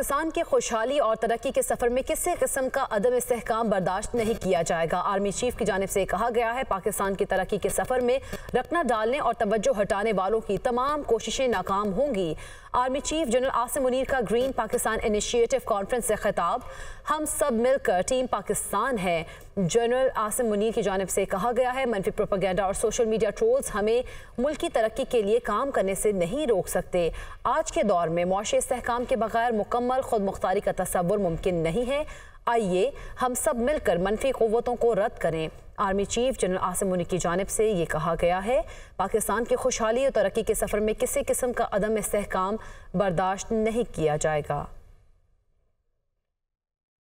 पाकिस्तान की खुशहाली और तरक्की के सफर में किसी किस्म का अदम इसकाम बर्दाश्त नहीं किया जाएगा आर्मी चीफ की जानब से कहा गया है पाकिस्तान की तरक्की के सफर में रकना डालने और तवज्जो हटाने वालों की तमाम कोशिशें नाकाम होंगी army chief general Asim Munir का ग्रीन पाकिस्तान इनिशिएटिव कॉन्फ्रेंस से खिताब हम सब मिलकर टीम पाकिस्तान है जनरल आसिम मुनीर की जानब से कहा गया है मनफी प्रोपागेंडा और सोशल मीडिया ट्रोल्स हमें मुल्क की तरक्की के लिए काम करने से नहीं रोक सकते आज के दौर में मुआशी इसकाम के बगैर मुकम्मल मुकम्मल खुद मुख्तारी का तस्वुर मुमकिन नहीं है आइए हम सब मिलकर मनफी क़वतों को रद्द करें army chief general Asim Munir की जानब से ये कहा गया है पाकिस्तान की खुशहाली और तरक्की के सफ़र में किसी किस्म का अदम इसकाम बर्दाश्त नहीं किया जाएगा